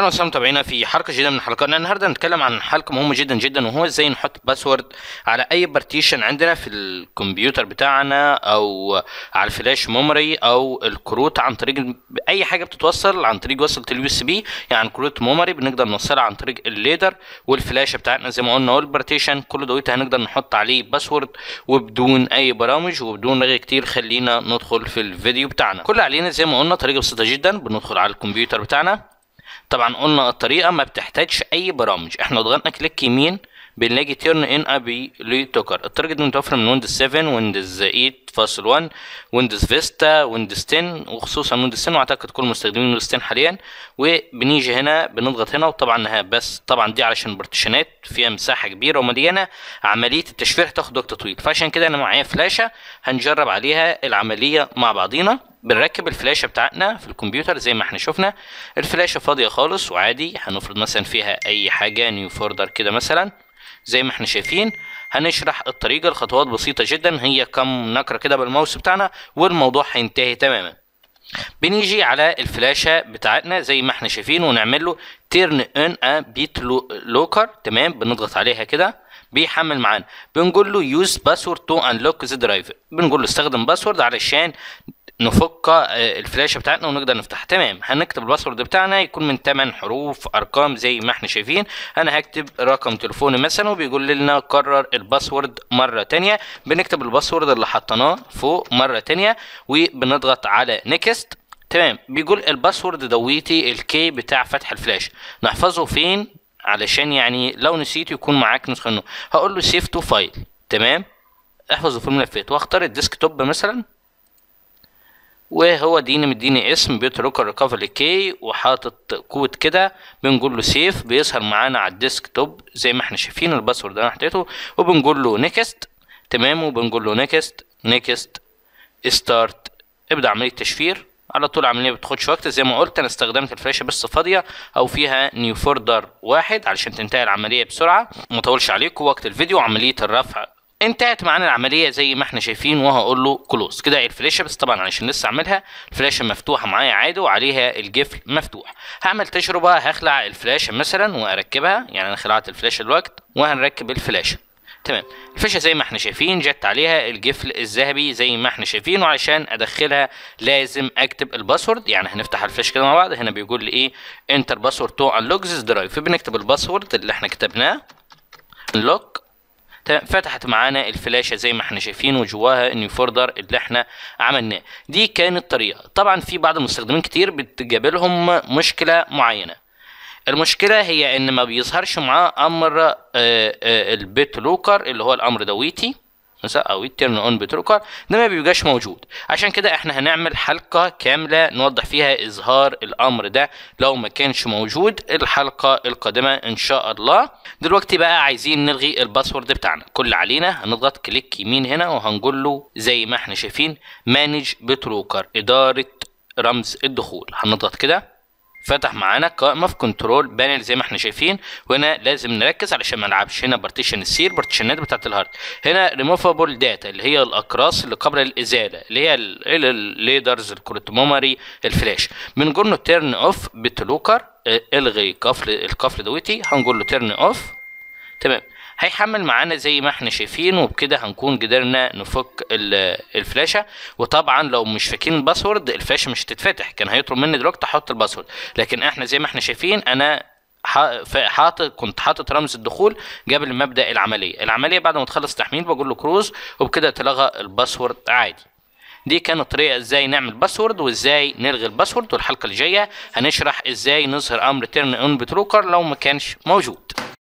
اهلا وسهلا متابعينا في حلقه جديده من حلقاتنا النهارده هنتكلم عن حلقه مهمه جدا جدا وهو ازاي نحط باسورد على اي بارتيشن عندنا في الكمبيوتر بتاعنا او على الفلاش ميموري او الكروت عن طريق اي حاجه بتتوصل عن طريق وصله اليو اس بي يعني كروت ميموري بنقدر نوصلها عن طريق الليدر والفلاشه بتاعتنا زي ما قلنا والبارتيشن كل دويت هنقدر نحط عليه باسورد وبدون اي برامج وبدون رغي كتير خلينا ندخل في الفيديو بتاعنا كل علينا زي ما قلنا طريقه بسيطه جدا بندخل على الكمبيوتر بتاعنا طبعا قلنا الطريقه ما بتحتاجش اي برامج احنا ضغطنا كليك يمين بنلاقي تيرن ان ابي لتوكر التارجت متوفر من ويندوز 7 ويندوز 8.1 ويندوز فيستا ويندوز 10 وخصوصا ويندوز 10 واعتقد كل مستخدمين ويندوز 10 حاليا وبنيجي هنا بنضغط هنا وطبعا انها بس طبعا دي علشان بارتيشنات فيها مساحه كبيره ومليانه عمليه التشفير هتاخد وقت طويل فعشان كده انا معايا فلاشه هنجرب عليها العمليه مع بعضينا بنركب الفلاشه بتاعتنا في الكمبيوتر زي ما احنا شفنا الفلاشه فاضيه خالص وعادي هنفرض مثلا فيها اي حاجه نيو فوردر كده مثلا زي ما احنا شايفين هنشرح الطريقه الخطوات بسيطه جدا هي كم نكره كده بالماوس بتاعنا والموضوع هينتهي تماما بنيجي على الفلاشه بتاعتنا زي ما احنا شايفين ونعمل له تيرن ان ا بيت لوكر تمام بنضغط عليها كده بيحمل معانا بنقول له يوز باسورد تو انلوك ذا درايف بنقول له استخدم باسورد علشان نفك آه، الفلاشه بتاعتنا ونقدر نفتحها تمام هنكتب الباسورد بتاعنا يكون من 8 حروف ارقام زي ما احنا شايفين انا هكتب رقم تليفوني مثلا وبيقول لنا كرر الباسورد مره تانية بنكتب الباسورد اللي حطيناه فوق مره تانية وبنضغط على نيكست تمام بيقول الباسورد دويتي الكي بتاع فتح الفلاش نحفظه فين علشان يعني لو نسيت يكون معاك نسخه هقول له سيف تو فايل تمام احفظه في الملفات واختار الديسك توب مثلا وهو ديني مديني اسم بيترك الريكفري كي وحاطط كود كده بنقول له سيف بيظهر معانا على الديسك توب زي ما احنا شايفين الباسورد انا حطيته وبنقول له نيكست تمام وبنقول له نيكست نيكست ستارت ابدا عمليه تشفير على طول ما بتاخدش وقت زي ما قلت انا استخدمت الفلاشه بس فاضيه او فيها نيو فوردر واحد علشان تنتهي العمليه بسرعه ما اطولش عليكم وقت الفيديو عمليه الرفع انتهت معانا العمليه زي ما احنا شايفين وهقول له كلوز كده الفلاشه بس طبعا علشان لسه اعملها الفلاشه مفتوحه معايا عادي وعليها الجفل مفتوح هعمل تجربه هخلع الفلاشه مثلا واركبها يعني انا خلعت الفلاشه الوقت وهنركب الفلاشه تمام الفلاشه زي ما احنا شايفين جت عليها الجفل الذهبي زي ما احنا شايفين وعشان ادخلها لازم اكتب الباسورد يعني هنفتح الفلاش كده مع بعض هنا بيقول لي ايه انتر باسورد تو ان ذيس درايف فبنكتب الباسورد اللي احنا كتبناه لوك فتحت معانا الفلاشه زي ما احنا شايفين وجواها النيو فولدر اللي احنا عملناه دي كانت طريقه طبعا في بعض المستخدمين كتير بتجابلهم مشكله معينه المشكله هي ان ما بيظهرش معاه امر آه، آه، البيت لوكر اللي هو الامر دويتي مساء او التيرن اون بتروكر ده ما بيبقاش موجود عشان كده احنا هنعمل حلقه كامله نوضح فيها اظهار الامر ده لو ما كانش موجود الحلقه القادمه ان شاء الله دلوقتي بقى عايزين نلغي الباسورد بتاعنا كل علينا هنضغط كليك يمين هنا وهنقول له زي ما احنا شايفين مانج بتروكر اداره رمز الدخول هنضغط كده فتح معانا قائمه في كنترول بانل زي ما احنا شايفين وهنا لازم نركز علشان ما نلعبش هنا بارتيشن السير بارتيشنات بتاعت الهارد هنا ريموفابل داتا اللي هي الاقراص اللي قبل الازاله اللي هي الليدرز الكروت ميموري الفلاش بنقول له تيرن اوف بتلوكر آه، الغي قفل القفل دوتي هنقول له تيرن اوف تمام هيحمل معانا زي ما احنا شايفين وبكده هنكون قدرنا نفك الفلاشه وطبعا لو مش فاكرين الباسورد الفلاشه مش هتتفتح كان هيطلب مني دلوقتي احط الباسورد لكن احنا زي ما احنا شايفين انا حاطط كنت حاطط رمز الدخول قبل مبدا العمليه العمليه بعد ما تخلص تحميل بقول له كروز وبكده تلغى الباسورد عادي دي كانت طريقه ازاي نعمل باسورد وازاي نلغي الباسورد والحلقه الجايه هنشرح ازاي نظهر امر تيرن اون بتروكر لو ما كانش موجود